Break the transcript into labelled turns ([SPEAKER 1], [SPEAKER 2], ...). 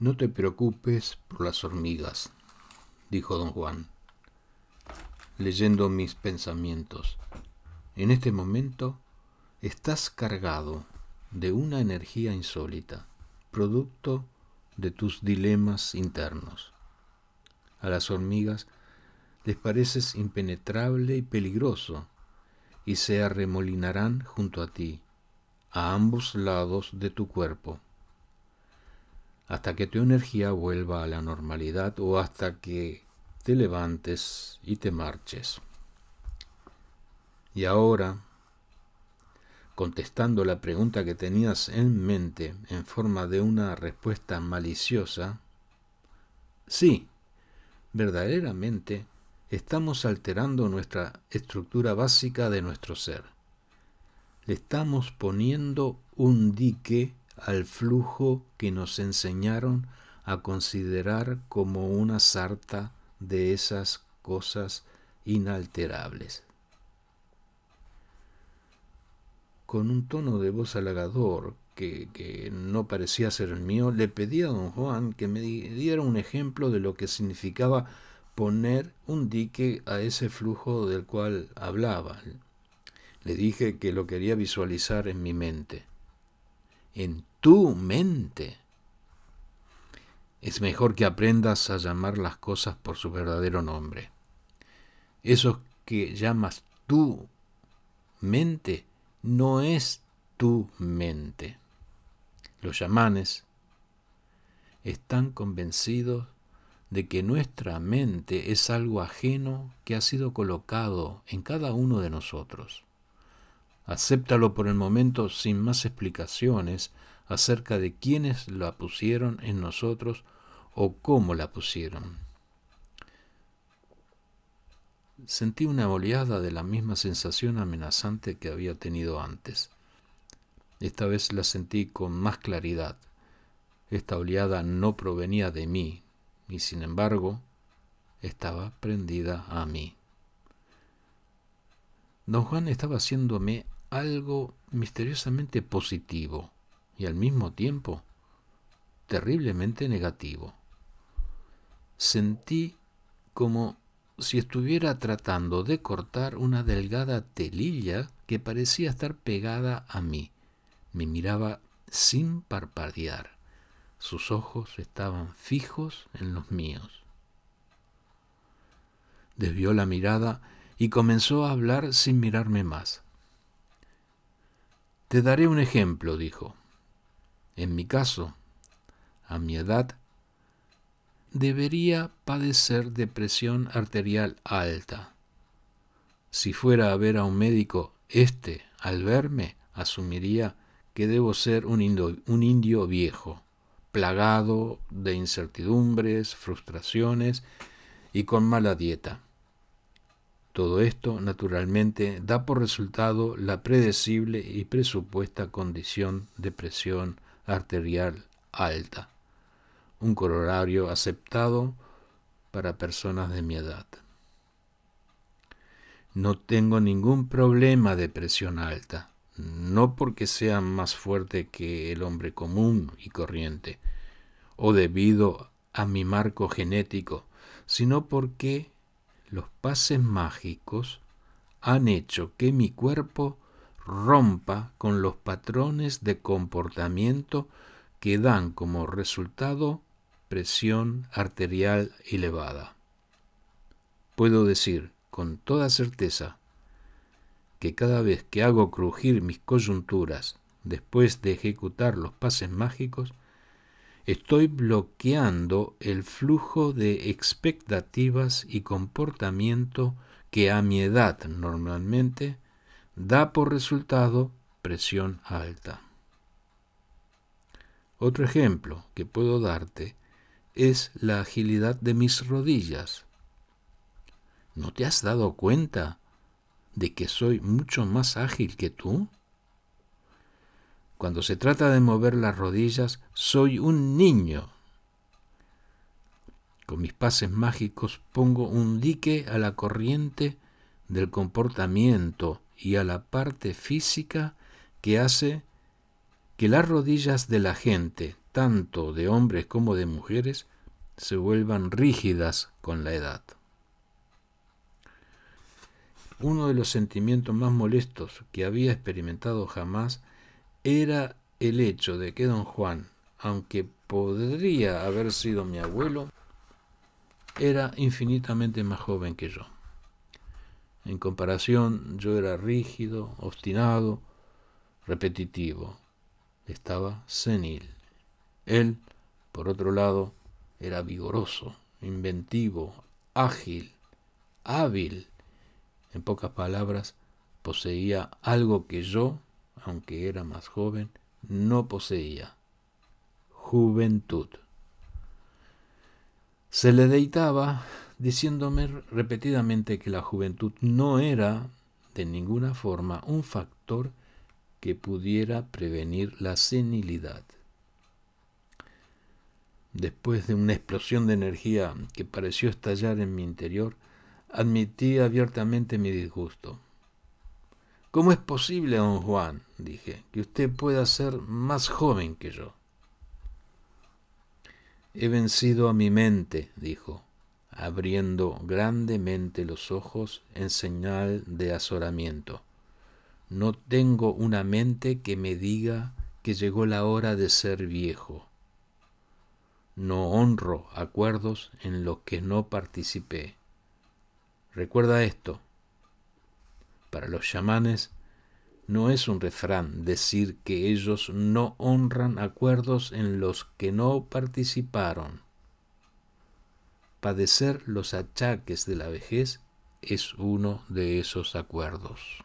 [SPEAKER 1] No te preocupes por las hormigas, dijo don Juan, leyendo mis pensamientos. En este momento estás cargado de una energía insólita, producto de tus dilemas internos. A las hormigas les pareces impenetrable y peligroso, y se arremolinarán junto a ti, a ambos lados de tu cuerpo hasta que tu energía vuelva a la normalidad o hasta que te levantes y te marches. Y ahora, contestando la pregunta que tenías en mente en forma de una respuesta maliciosa, sí, verdaderamente estamos alterando nuestra estructura básica de nuestro ser. Le estamos poniendo un dique al flujo que nos enseñaron a considerar como una sarta de esas cosas inalterables. Con un tono de voz halagador que, que, no parecía ser el mío, le pedí a don Juan que me diera un ejemplo de lo que significaba poner un dique a ese flujo del cual hablaba. Le dije que lo quería visualizar en mi mente en tu mente. Es mejor que aprendas a llamar las cosas por su verdadero nombre. Eso que llamas tu mente no es tu mente. Los llamanes están convencidos de que nuestra mente es algo ajeno que ha sido colocado en cada uno de nosotros. Acéptalo por el momento sin más explicaciones acerca de quiénes la pusieron en nosotros o cómo la pusieron. Sentí una oleada de la misma sensación amenazante que había tenido antes. Esta vez la sentí con más claridad. Esta oleada no provenía de mí, y sin embargo estaba prendida a mí. Don Juan estaba haciéndome algo misteriosamente positivo y al mismo tiempo terriblemente negativo. Sentí como si estuviera tratando de cortar una delgada telilla que parecía estar pegada a mí. Me miraba sin parpadear. Sus ojos estaban fijos en los míos. Desvió la mirada y comenzó a hablar sin mirarme más. Te daré un ejemplo, dijo. En mi caso, a mi edad, debería padecer depresión arterial alta. Si fuera a ver a un médico, este al verme, asumiría que debo ser un indio viejo, plagado de incertidumbres, frustraciones y con mala dieta. Todo esto, naturalmente, da por resultado la predecible y presupuesta condición de presión arterial alta, un corolario aceptado para personas de mi edad. No tengo ningún problema de presión alta, no porque sea más fuerte que el hombre común y corriente, o debido a mi marco genético, sino porque los pases mágicos han hecho que mi cuerpo rompa con los patrones de comportamiento que dan como resultado presión arterial elevada. Puedo decir con toda certeza que cada vez que hago crujir mis coyunturas después de ejecutar los pases mágicos, Estoy bloqueando el flujo de expectativas y comportamiento que a mi edad normalmente da por resultado presión alta. Otro ejemplo que puedo darte es la agilidad de mis rodillas. ¿No te has dado cuenta de que soy mucho más ágil que tú? Cuando se trata de mover las rodillas, soy un niño. Con mis pases mágicos pongo un dique a la corriente del comportamiento y a la parte física que hace que las rodillas de la gente, tanto de hombres como de mujeres, se vuelvan rígidas con la edad. Uno de los sentimientos más molestos que había experimentado jamás era el hecho de que don Juan, aunque podría haber sido mi abuelo, era infinitamente más joven que yo. En comparación, yo era rígido, obstinado, repetitivo. Estaba senil. Él, por otro lado, era vigoroso, inventivo, ágil, hábil. En pocas palabras, poseía algo que yo aunque era más joven, no poseía. Juventud. Se le deitaba diciéndome repetidamente que la juventud no era de ninguna forma un factor que pudiera prevenir la senilidad. Después de una explosión de energía que pareció estallar en mi interior, admití abiertamente mi disgusto. ¿Cómo es posible, don Juan, dije, que usted pueda ser más joven que yo? He vencido a mi mente, dijo, abriendo grandemente los ojos en señal de azoramiento. No tengo una mente que me diga que llegó la hora de ser viejo. No honro acuerdos en los que no participé. Recuerda esto, para los chamanes, no es un refrán decir que ellos no honran acuerdos en los que no participaron. Padecer los achaques de la vejez es uno de esos acuerdos.